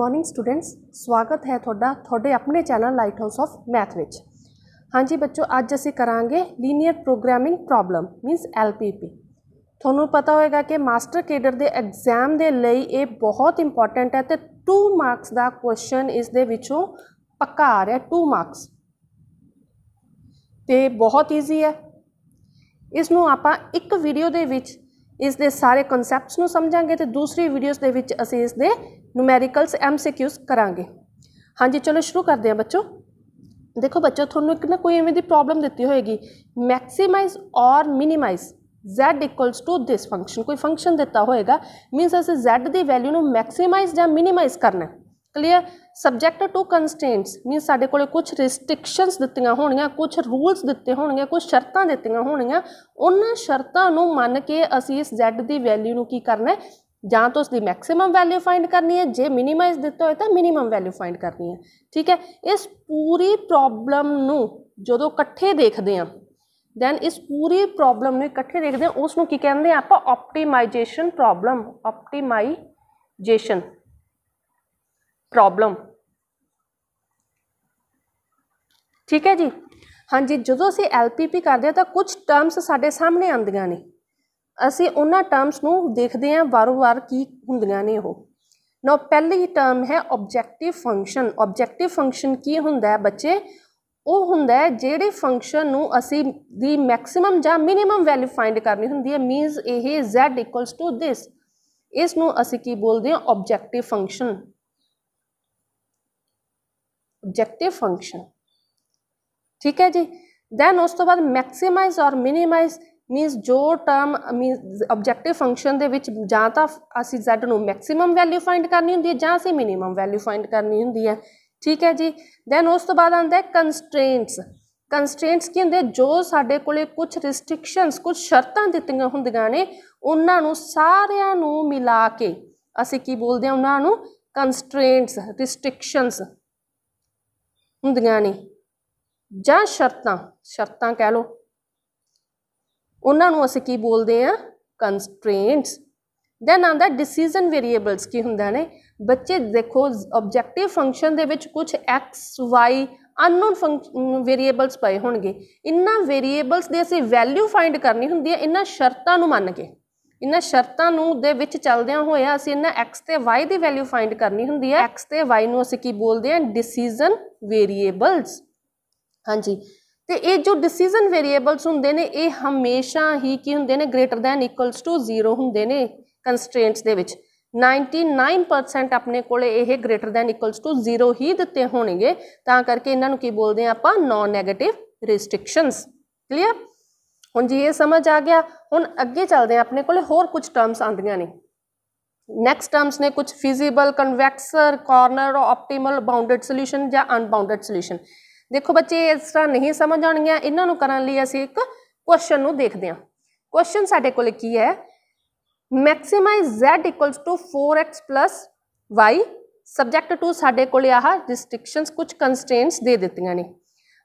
morning students ਸਵਾਗਤ ਹੈ ਤੁਹਾਡਾ ਤੁਹਾਡੇ ਆਪਣੇ channel lighthouse of math ਵਿੱਚ ਹਾਂਜੀ ਬੱਚੋ ਅੱਜ ਅਸੀਂ ਕਰਾਂਗੇ linear programming problem means LPP ਤੁਹਾਨੂੰ ਪਤਾ ਹੋਵੇਗਾ ਕਿ ਮਾਸਟਰ ਕੇਡਰ ਦੇ ਐਗਜ਼ਾਮ ਦੇ ਲਈ ਇਹ ਬਹੁਤ ਇੰਪੋਰਟੈਂਟ ਹੈ ਤੇ 2 ਮਾਰਕਸ ਦਾ ਕੁਐਸਚਨ ਇਸ ਦੇ ਵਿੱਚੋਂ ਪੱਕਾ ਆ ਰਿਹਾ 2 ਮਾਰਕਸ ਤੇ ਬਹੁਤ ਈਜ਼ੀ ਹੈ ਇਸ ਨੂੰ ਆਪਾਂ ਇੱਕ ਵੀਡੀਓ ਦੇ ਵਿੱਚ ਇਸ ਦੇ ਸਾਰੇ ਕਨਸੈਪਟਸ ਨੂੰ ਸਮਝਾਂਗੇ ਤੇ ਦੂਸਰੀ ਵੀਡੀਓਜ਼ ਦੇ ਵਿੱਚ ਅਸੀਂ ਇਸ ਦੇ ਨੂਮੈਰੀਕਲਸ ਐਮਸੀਕਿਊਜ਼ ਕਰਾਂਗੇ ਹਾਂਜੀ ਚਲੋ ਸ਼ੁਰੂ ਕਰਦੇ ਹਾਂ ਬੱਚੋ ਦੇਖੋ ਬੱਚੋ ਤੁਹਾਨੂੰ ਇੱਕ ਨਾ ਕੋਈ ਐਵੇਂ ਦੀ ਪ੍ਰੋਬਲਮ ਦਿੱਤੀ ਹੋਏਗੀ ਮੈਕਸਿਮਾਈਜ਼ ਔਰ minimize z equals to this function ਕੋਈ ਫੰਕਸ਼ਨ ਦਿੱਤਾ ਹੋਏਗਾ ਮੀਨਸ ਅਸੀਂ z ਦੀ ਵੈਲਿਊ ਨੂੰ ਮੈਕਸਿਮਾਈਜ਼ ਜਾਂ ਮਿਨੀਮਾਈਜ਼ ਕਰਨਾ ਹੈ clear subject to constraints mean ਸਾਡੇ ਕੋਲੇ ਕੁਝ ਰੈਸਟ੍ਰਿਕਸ਼ਨਸ ਦਿੱਤੀਆਂ ਹੋਣਗੀਆਂ ਕੁਝ ਰੂਲਸ ਦਿੱਤੇ ਹੋਣਗੇ ਕੁਝ ਸ਼ਰਤਾਂ ਦਿੱਤੀਆਂ ਹੋਣਗੀਆਂ ਉਹਨਾਂ ਸ਼ਰਤਾਂ ਨੂੰ ਮੰਨ ਕੇ ਅਸੀਂ ਇਸ z ਦੀ ਵੈਲਿਊ ਨੂੰ ਕੀ ਕਰਨਾ ਹੈ ਜਾਂ ਤਾਂ ਉਸ ਦੀ ਮੈਕਸਿਮਮ ਵੈਲਿਊ ਫਾਈਂਡ ਕਰਨੀ ਹੈ ਜੇ ਮਿਨੀਮਾਈਜ਼ ਦਿੱਤਾ ਹੋਇਆ ਤਾਂ ਮਿਨੀਮਮ ਵੈਲਿਊ ਫਾਈਂਡ ਕਰਨੀ ਹੈ ਠੀਕ ਹੈ ਇਸ ਪੂਰੀ ਪ੍ਰੋਬਲਮ ਨੂੰ ਜਦੋਂ ਇਕੱਠੇ ਦੇਖਦੇ ਆਂ ਦੈਨ ਇਸ ਪੂਰੀ ਪ੍ਰੋਬਲਮ ਨੂੰ ਇਕੱਠੇ ਦੇਖਦੇ ਆ ਉਸ ਨੂੰ ਕੀ ਕਹਿੰਦੇ ਆ ਆਪਾਂ ਆਪਟੀਮਾਈਜੇਸ਼ਨ ਪ੍ਰੋਬਲਮ ਆਪਟੀਮਾਈਜੇਸ਼ਨ ਪ੍ਰੋਬਲਮ ਠੀਕ ਹੈ ਜੀ ਹਾਂਜੀ ਜਦੋਂ ਅਸੀਂ ਐਲਪੀਪੀ ਕਰਦੇ ਹਾਂ ਤਾਂ ਕੁਝ ਟਰਮਸ ਸਾਡੇ ਸਾਹਮਣੇ ਆਉਂਦੀਆਂ ਨੇ ਅਸੀਂ ਉਹਨਾਂ ਟਰਮਸ ਨੂੰ ਦੇਖਦੇ ਹਾਂ ਵਾਰ-ਵਾਰ ਕੀ ਹੁੰਦੀਆਂ ਨੇ ਉਹ ਨਾ ਪਹਿਲੀ ਟਰਮ ਹੈ ਆਬਜੈਕਟਿਵ ਫੰਕਸ਼ਨ ਆਬਜੈਕਟਿਵ ਫੰਕਸ਼ਨ ਕੀ ਹੁੰਦਾ ਹੈ ਬੱਚੇ ਉਹ ਹੁੰਦਾ ਹੈ ਜਿਹੜੇ ਫੰਕਸ਼ਨ ਨੂੰ ਅਸੀਂ ਦੀ ਮੈਕਸਿਮਮ ਜਾਂ ਮਿਨੀਮਮ ਵੈਲਿਊ ਫਾਈਂਡ ਕਰਨੀ ਹੁੰਦੀ ਹੈ ਮੀਨਸ ਇਹ z ਥਿਸ ਇਸ ਨੂੰ ਅਸੀਂ ਕੀ ਬੋਲਦੇ ਹਾਂ ਆਬਜੈਕਟਿਵ ਫੰਕਸ਼ਨ ਆਬਜੈਕਟਿਵ ਫੰਕਸ਼ਨ ਠੀਕ ਹੈ ਜੀ ਦੈਨ ਉਸ ਤੋਂ ਬਾਅਦ ਮੈਕਸਿਮਾਈਜ਼ অর ਮਿਨੀਮਾਈਜ਼ ਮੀਨਸ ਜੋ ਟਰਮ ਮੀਨਸ ਆਬਜੈਕਟਿਵ ਫੰਕਸ਼ਨ ਦੇ ਵਿੱਚ ਜਾਂ ਤਾਂ ਅਸੀਂ z ਨੂੰ ਮੈਕਸਿਮਮ ਵੈਲਿਊ ਫਾਈਂਡ ਕਰਨੀ ਹੁੰਦੀ ਹੈ ਜਾਂ ਅਸੀਂ ਮਿਨੀਮਮ ਵੈਲਿਊ ਫਾਈਂਡ ਕਰਨੀ ਹੁੰਦੀ ਹੈ ਠੀਕ ਹੈ ਜੀ ਦੈਨ ਉਸ ਤੋਂ ਬਾਅਦ ਆਉਂਦਾ ਹੈ ਕੰਸਟ੍ਰੇਂਟਸ ਕੰਸਟ੍ਰੇਂਟਸ ਕੀ ਹੁੰਦੇ ਜੋ ਸਾਡੇ ਕੋਲੇ ਕੁਝ ਰੈਸਟ੍ਰਿਕਸ਼ਨਸ ਕੁਝ ਸ਼ਰਤਾਂ ਦਿੱਤੀਆਂ ਹੁੰਦੀਆਂ ਨੇ ਉਹਨਾਂ ਨੂੰ ਸਾਰਿਆਂ ਨੂੰ ਮਿਲਾ ਕੇ ਅਸੀਂ ਕੀ ਬੋਲਦੇ ਹਾਂ ਉਹਨਾਂ ਨੂੰ ਕੰਸਟ੍ਰੇਂਟਸ ਰੈਸਟ੍ਰਿਕਸ਼ਨਸ ਹੁੰਦੀਆਂ ਨੇ ਜਾਂ ਸ਼ਰਤਾਂ ਸ਼ਰਤਾਂ ਕਹਿ ਲਓ ਉਹਨਾਂ ਨੂੰ ਅਸੀਂ ਕੀ ਬੋਲਦੇ ਆ constraints then on the decision variables ਕੀ ਹੁੰਦਾ ਨੇ ਬੱਚੇ ਦੇਖੋ ਆਬਜੈਕਟਿਵ ਫੰਕਸ਼ਨ ਦੇ ਵਿੱਚ ਕੁਝ ਐਕਸ ਵਾਈ ਅਨਨੋਨ ਵੇਰੀਏਬਲਸ ਪਏ ਹੋਣਗੇ ਇਨ੍ਹਾਂ ਵੇਰੀਏਬਲਸ ਦੀ ਅਸੀਂ ਵੈਲਿਊ ਫਾਈਂਡ ਕਰਨੀ ਹੁੰਦੀ ਹੈ ਇਨ੍ਹਾਂ ਸ਼ਰਤਾਂ ਨੂੰ ਮੰਨ ਕੇ ਇਹਨਾਂ ਸ਼ਰਤਾਂ ਨੂੰ ਦੇ ਵਿੱਚ ਚੱਲਦਿਆਂ ਹੋਇਆ ਅਸੀਂ ਇਹਨਾਂ x ਤੇ y ਦੀ ਵੈਲਿਊ ਫਾਈਂਡ ਕਰਨੀ ਹੁੰਦੀ ਹੈ x ਤੇ y ਨੂੰ ਅਸੀਂ ਕੀ ਬੋਲਦੇ ਹਾਂ ਡਿਸੀਜਨ ਵੇਰੀਏਬਲਸ ਹਾਂਜੀ ਤੇ ਇਹ ਜੋ ਡਿਸੀਜਨ ਵੇਰੀਏਬਲਸ ਹੁੰਦੇ ਨੇ ਇਹ ਹਮੇਸ਼ਾ ਹੀ ਕੀ ਹੁੰਦੇ ਨੇ ਗ੍ਰੇਟਰ ਦੈਨ ਇਕੁਅਲਸ ਟੂ 0 ਹੁੰਦੇ ਨੇ ਕੰਸਟ੍ਰੇਂਟਸ ਦੇ ਵਿੱਚ 99% ਆਪਣੇ ਕੋਲੇ ਇਹ ਗ੍ਰੇਟਰ ਦੈਨ ਇਕੁਅਲਸ ਟੂ 0 ਹੀ ਦਿੱਤੇ ਹੋਣਗੇ ਤਾਂ ਕਰਕੇ ਇਹਨਾਂ ਨੂੰ ਕੀ ਬੋਲਦੇ ਆਪਾਂ ਨੋਨ ਨੈਗੇਟਿਵ ਰੈਸਟ੍ਰਿਕਸ਼ਨਸ ਕਲੀਅਰ ਹੁਣ ਜੀ ਇਹ ਸਮਝ ਆ ਗਿਆ ਹੁਣ ਅੱਗੇ ਚੱਲਦੇ ਆ ਆਪਣੇ ਕੋਲੇ ਹੋਰ ਕੁਝ ਟਰਮਸ ਆਂਦੀਆਂ ਨੇ ਨੈਕਸਟ ਟਰਮਸ ਨੇ ਕੁਝ feasible convex corner optimal bounded solution ਜਾਂ ਅਨਬਾਉਂਡਡ ਸੋਲੂਸ਼ਨ ਦੇਖੋ ਬੱਚੇ ਇਸ ਤਰ੍ਹਾਂ ਨਹੀਂ ਸਮਝ ਆਣੀਆਂ ਇਹਨਾਂ ਨੂੰ ਕਰਨ ਲਈ ਅਸੀਂ ਇੱਕ ਕੁਐਸਚਨ ਨੂੰ ਦੇਖਦੇ ਹਾਂ ਕੁਐਸਚਨ ਸਾਡੇ ਕੋਲੇ ਕੀ ਹੈ maximize z 4x y subject to ਸਾਡੇ ਕੋਲੇ ਆਹ ਰਿਸਟ੍ਰਿਕਸ਼ਨਸ ਕੁਝ ਕੰਸਟ੍ਰੇਨਟਸ ਦੇ ਦਿੱਤੀਆਂ ਨੇ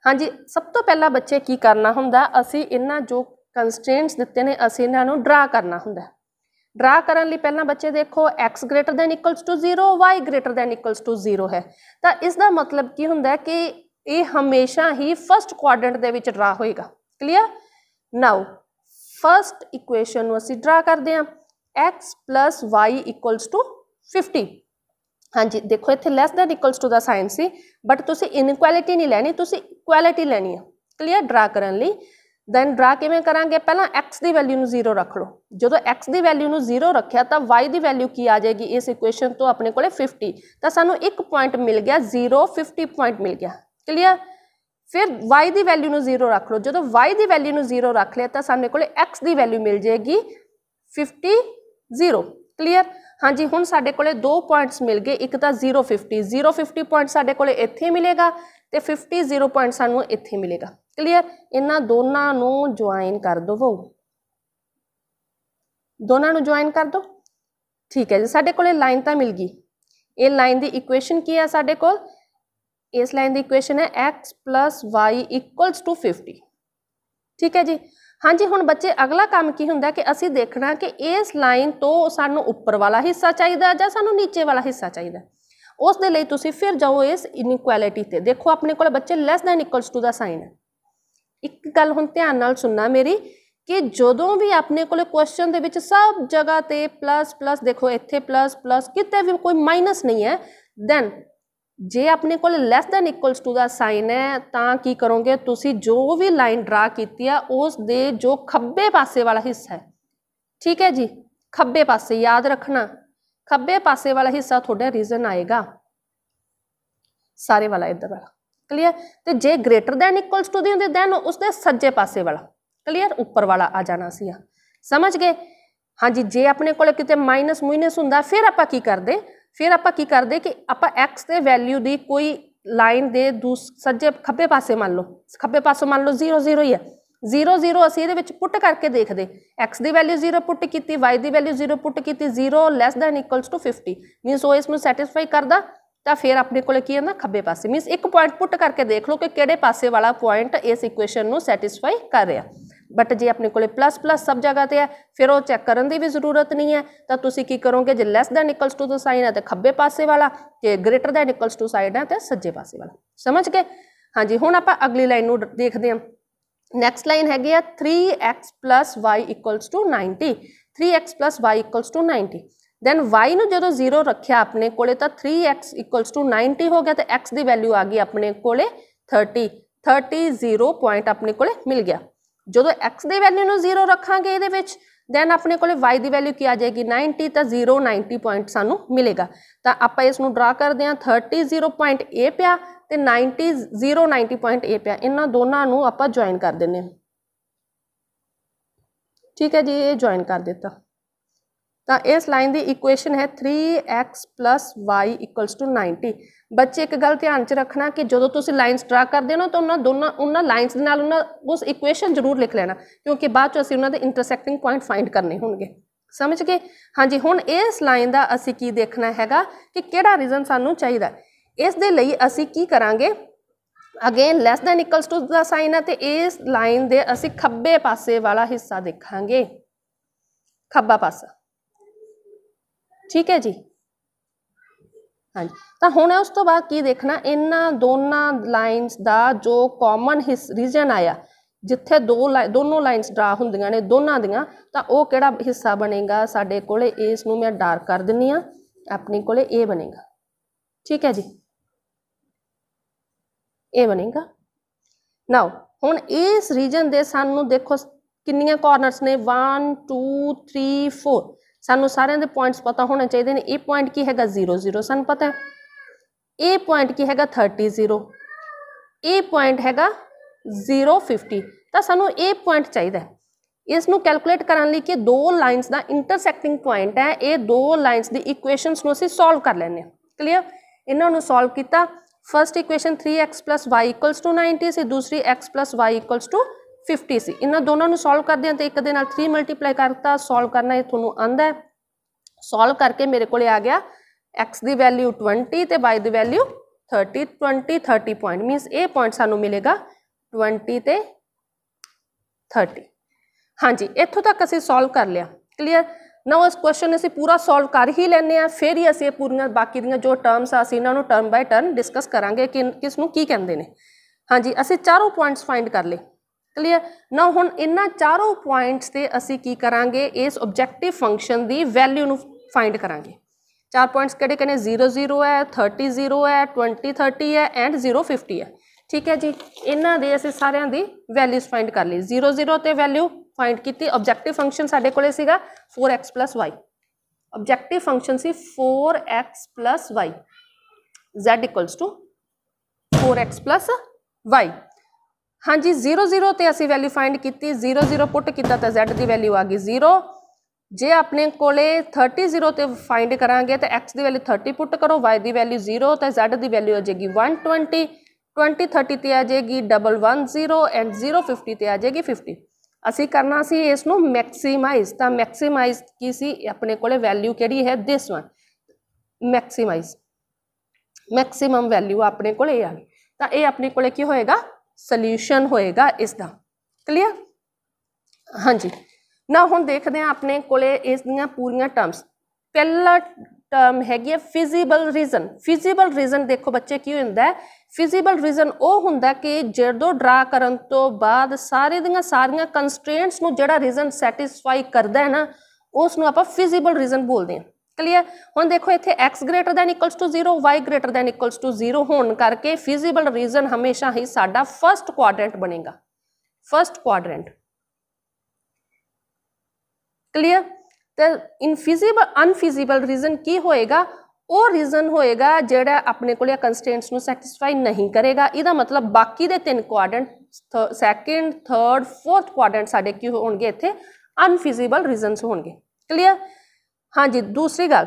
ਹਾਂਜੀ ਸਭ ਤੋਂ ਪਹਿਲਾਂ ਬੱਚੇ ਕੀ ਕਰਨਾ ਹੁੰਦਾ ਅਸੀਂ ਇਹਨਾਂ ਜੋ ਕੰਸਟ੍ਰੇਂਟਸ ਦਿੱਤੇ ਨੇ ਅਸੀਂ ਇਹਨਾਂ ਨੂੰ ਡਰਾ ਕਰਨਾ ਹੁੰਦਾ ਡਰਾ ਕਰਨ ਲਈ ਪਹਿਲਾਂ ਬੱਚੇ ਦੇਖੋ x greater than equals to 0 y greater than equals to 0 ਹੈ ਤਾਂ ਇਸ ਦਾ ਮਤਲਬ ਕੀ ਹੁੰਦਾ ਕਿ ਇਹ ਹਮੇਸ਼ਾ ਹੀ ਫਰਸਟ ਕੁਆਡਰੈਂਟ ਦੇ ਵਿੱਚ ਡਰਾ ਹੋਏਗਾ ਕਲੀਅਰ ਨਾਓ ਫਰਸਟ ਇਕੁਏਸ਼ਨ ਨੂੰ ਅਸੀਂ ਡਰਾ ਕਰਦੇ ਹਾਂ x y 50 हाँ जी देखो इतने less than equals to the sign से बट तुम इनकुअलिटी नहीं लैनी तुम इक्वैलिटी लैनी है क्लीयर ड्रा कर दैन ड्रा किमें करा पेल एक्स की वैल्यू में जीरो रख लो जो तो एक्स की वैल्यू में जीरो रखे तो वाई की वैल्यू की आ जाएगी इस इक्वेन तो अपने को फिफ्टी तो सूँ एक पॉइंट मिल गया जीरो फिफ्टी पॉइंट मिल गया क्लीयर फिर वाई की वैल्यू में जीरो रख लो जो तो वाई की वैल्यू में जीरो रख लिया तो सामने को एक्स की वैल्यू मिल जाएगी फिफ्टी जीरो क्लीयर ਹਾਂਜੀ ਹੁਣ ਸਾਡੇ ਕੋਲੇ ਦੋ ਪੁਆਇੰਟਸ ਮਿਲ ਗਏ ਇੱਕ ਤਾਂ 050 050 ਪੁਆਇੰਟ ਸਾਡੇ ਕੋਲੇ ਇੱਥੇ ਮਿਲੇਗਾ ਤੇ 50 0 ਪੁਆਇੰਟ ਸਾਨੂੰ ਇੱਥੇ ਮਿਲੇਗਾ ਕਲੀਅਰ ਇਹਨਾਂ ਦੋਨਾਂ ਨੂੰ ਜੁਆਇਨ ਕਰ ਦਵੋ ਦੋਨਾਂ ਨੂੰ ਜੁਆਇਨ ਕਰ ਦੋ ਠੀਕ ਹੈ ਜੀ ਸਾਡੇ ਕੋਲੇ ਲਾਈਨ ਤਾਂ ਮਿਲ ਗਈ ਇਹ ਲਾਈਨ ਦੀ ਇਕੁਏਸ਼ਨ ਕੀ ਹੈ ਸਾਡੇ ਕੋਲ ਇਸ ਲਾਈਨ ਦੀ ਇਕੁਏਸ਼ਨ ਹੈ x y 50 ਠੀਕ ਹੈ ਜੀ ਹਾਂਜੀ ਹੁਣ ਬੱਚੇ ਅਗਲਾ ਕੰਮ ਕੀ ਹੁੰਦਾ ਕਿ ਅਸੀਂ ਦੇਖਣਾ ਕਿ ਇਸ ਲਾਈਨ ਤੋਂ ਸਾਨੂੰ ਉੱਪਰ ਵਾਲਾ ਹਿੱਸਾ ਚਾਹੀਦਾ ਜਾਂ ਸਾਨੂੰ ਨੀਚੇ ਵਾਲਾ ਹਿੱਸਾ ਚਾਹੀਦਾ ਉਸ ਦੇ ਲਈ ਤੁਸੀਂ ਫਿਰ ਜਾਓ ਇਸ ਇਨਇਕੁਐਲਿਟੀ ਤੇ ਦੇਖੋ ਆਪਣੇ ਕੋਲ ਬੱਚੇ ਲੈਸ ਦੈਨ ਇਕੁਅਲਸ ਟੂ ਦਾ ਸਾਈਨ ਹੈ ਇੱਕ ਗੱਲ ਹੁਣ ਧਿਆਨ ਨਾਲ ਸੁਣਨਾ ਮੇਰੀ ਕਿ ਜਦੋਂ ਵੀ ਆਪਣੇ ਕੋਲ ਕੁਐਸਚਨ ਦੇ ਵਿੱਚ ਸਭ ਜਗ੍ਹਾ ਤੇ ਪਲੱਸ ਪਲੱਸ ਦੇਖੋ ਇੱਥੇ ਪਲੱਸ ਪਲੱਸ ਕਿਤੇ ਵੀ ਕੋਈ ਮਾਈਨਸ ਨਹੀਂ ਹੈ ਦੈਨ ਜੇ ਆਪਣੇ ਕੋਲ ਲੈਸ ਦੈਨ ਇਕੁਅਲਸ ਟੂ ਦਾ ਸਾਈਨ ਹੈ ਤਾਂ ਕੀ ਕਰੋਗੇ ਤੁਸੀਂ ਜੋ ਵੀ ਲਾਈਨ ਡਰਾ ਕੀਤੀ ਆ ਉਸ ਦੇ ਜੋ ਖੱਬੇ ਪਾਸੇ ਵਾਲਾ ਹਿੱਸਾ ਹੈ ਠੀਕ ਹੈ ਜੀ ਖੱਬੇ ਪਾਸੇ ਯਾਦ ਰੱਖਣਾ ਖੱਬੇ ਪਾਸੇ ਵਾਲਾ ਹਿੱਸਾ ਤੁਹਾਡਾ ਰੀਜ਼ਨ ਆਏਗਾ ਸਾਰੇ ਵਾਲਾ ਇੱਧਰ ਵਾਲਾ ਕਲੀਅਰ ਤੇ ਜੇ ਗ੍ਰੇਟਰ ਦੈਨ ਇਕੁਅਲਸ ਟੂ ਦੀ ਹੁੰਦੀ ਦੈਨ ਉਸ ਦੇ ਸੱਜੇ ਪਾਸੇ ਵਾਲਾ ਕਲੀਅਰ ਉੱਪਰ ਵਾਲਾ ਆ ਜਾਣਾ ਸੀ ਆ ਸਮਝ ਗਏ ਹਾਂਜੀ ਜੇ ਆਪਣੇ ਕੋਲ ਕਿਤੇ ਮਾਈਨਸ ਮਾਈਨਸ ਹੁੰਦਾ ਫਿਰ ਆਪਾਂ ਕੀ ਕਰਦੇ ਫਿਰ ਆਪਾਂ ਕੀ ਕਰਦੇ ਕਿ ਆਪਾਂ x ਦੇ ਵੈਲਿਊ ਦੀ ਕੋਈ ਲਾਈਨ ਦੇ ਦੂਸ ਸੱਜੇ ਖੱਬੇ ਪਾਸੇ ਮੰਨ ਲਓ ਖੱਬੇ ਪਾਸੋਂ ਮੰਨ ਲਓ 0 0 ਹੀ ਹੈ 0 0 ਅਸੀਂ ਇਹਦੇ ਵਿੱਚ ਪੁੱਟ ਕਰਕੇ ਦੇਖਦੇ x ਦੀ ਵੈਲਿਊ 0 ਪੁੱਟ ਕੀਤੀ y ਦੀ ਵੈਲਿਊ 0 ਪੁੱਟ ਕੀਤੀ 0 less than equals to 50 means ਉਹ ਇਸ ਨੂੰ ਸੈਟੀਸਫਾਈ ਕਰਦਾ ਤਾਂ ਫਿਰ ਆਪਣੇ ਕੋਲ ਕੀ ਆਉਂਦਾ ਖੱਬੇ ਪਾਸੇ ਮੀਨਸ ਇੱਕ ਪੁਆਇੰਟ ਪੁੱਟ ਕਰਕੇ ਦੇਖ ਲਓ ਕਿ ਕਿਹੜੇ ਪਾਸੇ ਵਾਲਾ ਪੁਆਇੰਟ ਇਸ ਇਕੁਏਸ਼ਨ ਨੂੰ ਸੈਟੀਸਫਾਈ ਕਰ ਰਿਹਾ ਬਟ ਜੇ ਆਪਣੇ ਕੋਲੇ ਪਲੱਸ ਪਲੱਸ ਸਭ ਜਗ੍ਹਾ ਤੇ ਹੈ ਫਿਰ ਉਹ ਚੈੱਕ ਕਰਨ ਦੀ ਵੀ ਜ਼ਰੂਰਤ ਨਹੀਂ ਹੈ ਤਾਂ ਤੁਸੀਂ ਕੀ ਕਰੋਗੇ ਜੇ ਲੈਸ ਦੈਨ ਇਕੁਅਲਸ ਟੂ ਦਾ ਸਾਈਨ ਹੈ ਤਾਂ ਖੱਬੇ ਪਾਸੇ ਵਾਲਾ ਤੇ greater than equals to side ਹੈ ਤਾਂ ਸੱਜੇ ਪਾਸੇ ਵਾਲਾ ਸਮਝ ਗਏ ਹਾਂਜੀ ਹੁਣ ਆਪਾਂ ਅਗਲੀ ਲਾਈਨ ਨੂੰ ਦੇਖਦੇ ਹਾਂ ਨੈਕਸਟ ਲਾਈਨ ਹੈਗੀ ਆ 3x y 90 3x y 90 then y ਨੂੰ ਜਦੋਂ 0 ਰੱਖਿਆ ਆਪਣੇ ਕੋਲੇ ਤਾਂ 3x 90 ਹੋ ਗਿਆ ਤੇ x ਦੀ ਵੈਲਿਊ ਆ ਗਈ ਆਪਣੇ ਕੋਲੇ 30 30 0 ਪੁਆਇੰਟ ਆਪਣੇ ਕੋਲੇ ਮਿਲ ਗਿਆ ਜਦੋਂ x ਦੀ ਵੈਲਿਊ ਨੂੰ 0 ਰੱਖਾਂਗੇ ਇਹਦੇ ਵਿੱਚ ਦੈਨ ਆਪਣੇ ਕੋਲੇ y ਦੀ ਵੈਲਿਊ ਕੀ ਆ ਜਾਏਗੀ 90 ਤਾਂ 0 90 ਪੁਆਇੰਟ ਸਾਨੂੰ ਮਿਲੇਗਾ ਤਾਂ ਆਪਾਂ ਇਸ ਨੂੰ ਡਰਾ ਕਰਦੇ ਹਾਂ 30 0.a ਪਿਆ ਤੇ 90 0 90.a ਪਿਆ ਇਹਨਾਂ ਦੋਨਾਂ ਨੂੰ ਆਪਾਂ ਜੁਆਇਨ ਕਰ ਦਿੰਨੇ ਠੀਕ ਹੈ ਜੀ ਇਹ ਜੁਆਇਨ ਕਰ ਦਿੱਤਾ ਤਾਂ ਇਸ ਲਾਈਨ ਦੀ ਇਕੁਏਸ਼ਨ ਹੈ 3x y 90 ਬੱਚੇ ਇੱਕ ਗੱਲ ਧਿਆਨ 'ਚ ਰੱਖਣਾ ਕਿ ਜਦੋਂ ਤੁਸੀਂ ਲਾਈਨਸ ਡਰਾ ਕਰਦੇ ਹੋ ਨਾ ਤਾਂ ਉਹਨਾਂ ਦੋਨਾਂ ਉਹਨਾਂ ਲਾਈਨਸ ਦੇ ਨਾਲ ਉਹਨਾਂ ਉਸ ਇਕੁਏਸ਼ਨ ਜ਼ਰੂਰ ਲਿਖ ਲੈਣਾ ਕਿਉਂਕਿ ਬਾਅਦ 'ਚ ਅਸੀਂ ਉਹਨਾਂ ਦੇ ਇੰਟਰਸੈਕਟਿੰਗ ਪੁਆਇੰਟ ਫਾਈਂਡ ਕਰਨੇ ਹੋਣਗੇ ਸਮਝ ਗਏ ਹਾਂਜੀ ਹੁਣ ਇਸ ਲਾਈਨ ਦਾ ਅਸੀਂ ਕੀ ਦੇਖਣਾ ਹੈਗਾ ਕਿ ਕਿਹੜਾ ਰੀਜ਼ਨ ਸਾਨੂੰ ਚਾਹੀਦਾ ਇਸ ਦੇ ਲਈ ਅਸੀਂ ਕੀ ਕਰਾਂਗੇ again less than equals to ਦਾ ਸਾਈਨ ਹੈ ਤੇ ਇਸ ਲਾਈਨ ਦੇ ਅਸੀਂ ਖੱਬੇ ਪਾਸੇ ਵਾਲਾ ਹਿੱਸਾ ਦੇਖਾਂਗੇ ਖੱਬਾ ਪਾਸਾ ਠੀਕ ਹੈ ਜੀ ਹਾਂਜੀ ਤਾਂ ਹੁਣ ਉਸ ਤੋਂ ਬਾਅਦ ਕੀ ਦੇਖਣਾ ਇਹਨਾਂ ਦੋਨਾਂ ਲਾਈਨਸ ਦਾ ਜੋ ਕਾਮਨ ਰੀਜਨ ਆਇਆ ਜਿੱਥੇ ਦੋ ਦੋਨੋਂ ਲਾਈਨਸ ਡਰਾ ਹੁੰਦੀਆਂ ਨੇ ਦੋਨਾਂ ਦੀਆਂ ਤਾਂ ਉਹ ਕਿਹੜਾ ਹਿੱਸਾ ਬਣੇਗਾ ਸਾਡੇ ਕੋਲੇ ਇਸ ਨੂੰ ਮੈਂ ਡਾਰਕ ਕਰ ਦਿੰਨੀ ਆ ਆਪਣੇ ਕੋਲੇ ਇਹ ਬਣੇਗਾ ਠੀਕ ਹੈ ਜੀ ਇਹ ਬਣੇਗਾ ਨਾਓ ਹੁਣ ਇਸ ਰੀਜਨ ਦੇ ਸਾਨੂੰ ਦੇਖੋ ਕਿੰਨੀਆਂ ਕਾਰਨਰਸ ਨੇ 1 2 3 4 ਸਾਨੂੰ ਸਾਰਿਆਂ ਦੇ ਪੁਆਇੰਟਸ ਪਤਾ ਹੋਣੇ ਚਾਹੀਦੇ ਨੇ ਇਹ ਪੁਆਇੰਟ ਕੀ ਹੈਗਾ 00 ਸਾਨੂੰ ਪਤਾ ਹੈ ਇਹ ਪੁਆਇੰਟ ਕੀ ਹੈਗਾ 30 0 ਇਹ ਪੁਆਇੰਟ ਹੈਗਾ 050 ਤਾਂ ਸਾਨੂੰ ਇਹ ਪੁਆਇੰਟ ਚਾਹੀਦਾ ਹੈ ਇਸ ਨੂੰ ਕੈਲਕੂਲੇਟ ਕਰਨ ਲਈ ਕਿ ਦੋ ਲਾਈਨਸ ਦਾ ਇੰਟਰਸੈਕਟਿੰਗ ਪੁਆਇੰਟ ਹੈ ਇਹ ਦੋ ਲਾਈਨਸ ਦੀ ਇਕੁਏਸ਼ਨਸ ਨੂੰ ਅਸੀਂ ਸੋਲਵ ਕਰ ਲੈਣੇ ਹਾਂ ਕਲੀਅਰ ਇਹਨਾਂ ਨੂੰ ਸੋਲਵ ਕੀਤਾ ਫਰਸਟ ਇਕੁਏਸ਼ਨ 3x y 90 ਸੀ ਦੂਸਰੀ x y 50 ਸੀ ਇਹਨਾਂ ਦੋਨਾਂ ਨੂੰ ਸੋਲਵ ਕਰਦੇ ਹਾਂ ਤੇ ਇੱਕ ਦੇ ਨਾਲ 3 ਮਲਟੀਪਲਾਈ ਕਰਤਾ ਸੋਲਵ ਕਰਨਾ ਇਹ ਤੁਹਾਨੂੰ ਆਂਦਾ ਹੈ ਸੋਲਵ ਕਰਕੇ ਮੇਰੇ ਕੋਲੇ ਆ ਗਿਆ x ਦੀ ਵੈਲਿਊ 20 ਤੇ y ਦੀ ਵੈਲਿਊ 30 20 30 ਪੁਆਇੰਟ ਮੀਨਸ ਇਹ ਪੁਆਇੰਟ ਸਾਨੂੰ ਮਿਲੇਗਾ 20 ਤੇ 30 ਹਾਂਜੀ ਇੱਥੋਂ ਤੱਕ ਅਸੀਂ ਸੋਲਵ ਕਰ ਲਿਆ ਕਲੀਅਰ ਨਾ ਇਸ ਕੁਐਸਚਨ ਅਸੀਂ ਪੂਰਾ ਸੋਲਵ ਕਰ ਹੀ ਲੈਨੇ ਆ ਫਿਰ ਹੀ ਅਸੀਂ ਇਹ ਪੂਰੀਆਂ ਬਾਕੀ ਦੀਆਂ ਜੋ ਟਰਮਸ ਆ ਅਸੀਂ ਇਹਨਾਂ ਨੂੰ ਟਰਮ ਬਾਈ ਟਰਮ ਡਿਸਕਸ ਕਰਾਂਗੇ ਕਿ ਕਿਸ ਨੂੰ ਕੀ ਕਹਿੰਦੇ ਨੇ ਹਾਂਜੀ ਅਸੀਂ ਚਾਰੋਂ ਪੁਆਇੰਟਸ ਫਾਈਂਡ ਕਰ ਲਏ ਕਲੀਅਰ ਨਾ ਹੁਣ ਇਹਨਾਂ ਚਾਰੋਂ ਪੁਆਇੰਟਸ ਤੇ ਅਸੀਂ ਕੀ ਕਰਾਂਗੇ ਇਸ ਆਬਜੈਕਟਿਵ ਫੰਕਸ਼ਨ ਦੀ ਵੈਲਿਊ ਨੂੰ ਫਾਈਂਡ ਕਰਾਂਗੇ ਚਾਰ ਪੁਆਇੰਟਸ ਕਿਹੜੇ ਕਿਹਨੇ 00 ਹੈ 30 ਹੈ 20 30 ਹੈ ਐਂਡ 050 ਹੈ ਠੀਕ ਹੈ ਜੀ ਇਹਨਾਂ ਦੇ ਅਸੀਂ ਸਾਰਿਆਂ ਦੀ ਵੈਲਿਊਸ ਫਾਈਂਡ ਕਰ ਲਈ 00 ਤੇ ਵੈਲਿਊ ਫਾਈਂਡ ਕੀਤੀ ਆਬਜੈਕਟਿਵ ਫੰਕਸ਼ਨ ਸਾਡੇ ਕੋਲੇ ਸੀਗਾ 4x y ਆਬਜੈਕਟਿਵ ਫੰਕਸ਼ਨ ਸੀ 4x y z 4x y ਹਾਂਜੀ 00 ਤੇ ਅਸੀਂ ਵੈਲਿਊ ਫਾਈਂਡ ਕੀਤੀ 00 ਪੁੱਟ ਕੀਤਾ ਤਾਂ z ਦੀ ਵੈਲਿਊ ਆ ਗਈ 0 ਜੇ ਆਪਣੇ ਕੋਲੇ 30 0 ਤੇ ਫਾਈਂਡ ਕਰਾਂਗੇ ਤਾਂ x ਦੀ ਵੈਲਿਊ 30 ਪੁੱਟ ਕਰੋ y ਦੀ ਵੈਲਿਊ 0 ਤਾਂ z ਦੀ ਵੈਲਿਊ ਆ ਜਾਏਗੀ 120 20 30 ਤੇ ਆ ਜਾਏਗੀ 110 ਐਂਡ 050 ਤੇ ਆ ਜਾਏਗੀ 50 ਅਸੀਂ ਕਰਨਾ ਸੀ ਇਸ ਨੂੰ ਮੈਕਸਿਮਾਈਜ਼ ਤਾਂ ਮੈਕਸਿਮਾਈਜ਼ ਕੀ ਸੀ ਆਪਣੇ ਕੋਲੇ ਵੈਲਿਊ ਕਿਹੜੀ ਹੈ this one maximize maximum value ਆਪਣੇ ਕੋਲੇ ਆ ਤਾਂ ਇਹ ਆਪਣੇ ਕੋਲੇ ਕੀ ਹੋਏਗਾ ਸੋਲੂਸ਼ਨ ਹੋਏਗਾ ਇਸ ਦਾ ਕਲੀਅਰ ਹਾਂਜੀ ਨਾ ਹੁਣ ਦੇਖਦੇ ਆ ਆਪਣੇ ਕੋਲੇ ਇਸ ਦੀਆਂ ਪੂਰੀਆਂ ਟਰਮਸ ਪਹਿਲਾ ਟਰਮ ਹੈਗੀ ਹੈ ਫਿਜ਼ੀਬਲ ਰੀਜ਼ਨ ਫਿਜ਼ੀਬਲ ਰੀਜ਼ਨ ਦੇਖੋ ਬੱਚੇ ਕੀ ਹੁੰਦਾ ਹੈ ਫਿਜ਼ੀਬਲ ਰੀਜ਼ਨ ਉਹ ਹੁੰਦਾ ਕਿ ਜਦੋਂ ਡਰਾ ਕਰਨ ਤੋਂ ਬਾਅਦ ਸਾਰੇ ਦੀਆਂ ਸਾਰੀਆਂ ਕੰਸਟ੍ਰੇਂਟਸ ਨੂੰ ਜਿਹੜਾ ਰੀਜ਼ਨ ਸੈਟੀਸਫਾਈ ਕਰਦਾ ਹੈ ਨਾ ਉਸ ਨੂੰ ਆਪਾਂ ਫਿਜ਼ੀਬਲ ਰੀਜ਼ਨ ਬੋਲਦੇ ਹਾਂ ਕਲੀਅਰ ਹੁਣ ਦੇਖੋ ਇੱਥੇ x greater than equals to 0 y greater than equals to 0 ਹੋਣ ਕਰਕੇ ਫੀਜ਼ੀਬਲ ਰੀਜਨ ਹਮੇਸ਼ਾ ਹੀ ਸਾਡਾ ਫਰਸਟ ਕੁਆਡਰੈਂਟ ਬਣੇਗਾ ਫਰਸਟ ਕੁਆਡਰੈਂਟ ਕਲੀਅਰ ਤੇ ਇਨਫੀਜ਼ੀਬਲ ਅਨਫੀਜ਼ੀਬਲ ਰੀਜਨ ਕੀ ਹੋਏਗਾ ਉਹ ਰੀਜ਼ਨ ਹੋਏਗਾ ਜਿਹੜਾ ਆਪਣੇ ਕੋਲੇ ਕੰਸਟ੍ਰੇਂਟਸ ਨੂੰ ਸੈਟੀਸਫਾਈ ਨਹੀਂ ਕਰੇਗਾ ਇਹਦਾ ਮਤਲਬ ਬਾਕੀ ਦੇ ਤਿੰਨ quadrant second third fourth quadrant ਸਾਡੇ ਕੀ ਹੋਣਗੇ ਇੱਥੇ ਅਨਫੀਜ਼ੀਬਲ ਰੀਜ਼ਨਸ ਹੋਣਗੇ ਕਲੀਅਰ ਹਾਂਜੀ ਦੂਸਰੀ ਗੱਲ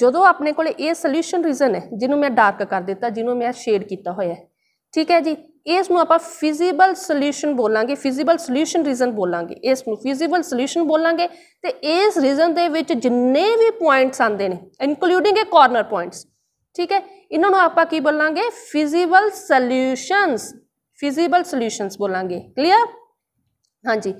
ਜਦੋਂ ਆਪਣੇ ਕੋਲ ਇਹ ਸੋਲੂਸ਼ਨ ਰੀਜ਼ਨ ਹੈ ਜਿਹਨੂੰ ਮੈਂ ਡਾਰਕ ਕਰ ਦਿੱਤਾ ਜਿਹਨੂੰ ਮੈਂ ਸ਼ੇਡ ਕੀਤਾ ਹੋਇਆ ਹੈ ਠੀਕ ਹੈ ਜੀ ਇਸ ਨੂੰ ਆਪਾਂ ਫਿਜ਼ੀਬਲ ਸੋਲੂਸ਼ਨ ਬੋਲਾਂਗੇ ਫਿਜ਼ੀਬਲ ਸੋਲੂਸ਼ਨ ਰੀਜ਼ਨ ਬੋਲਾਂਗੇ ਇਸ ਨੂੰ ਫਿਜ਼ੀਬਲ ਸੋਲੂਸ਼ਨ ਬੋਲਾਂਗੇ ਤੇ ਇਸ ਰੀਜ਼ਨ ਦੇ ਵਿੱਚ ਜਿੰਨੇ ਵੀ ਪੁਆਇੰਟਸ ਆਉਂਦੇ ਨੇ ਇਨਕਲੂਡਿੰਗ ਇਹ ਕਾਰਨਰ ਪੁਆਇੰਟਸ ਠੀਕ ਹੈ ਇਹਨਾਂ ਨੂੰ ਆਪਾਂ ਕੀ ਬੋਲਾਂਗੇ ਫਿਜ਼ੀਬਲ ਸੋਲੂਸ਼ਨਸ ਫਿਜ਼ੀਬਲ ਸੋਲੂਸ਼ਨਸ ਬੋਲਾਂਗੇ ਕਲੀਅਰ ਹਾਂਜੀ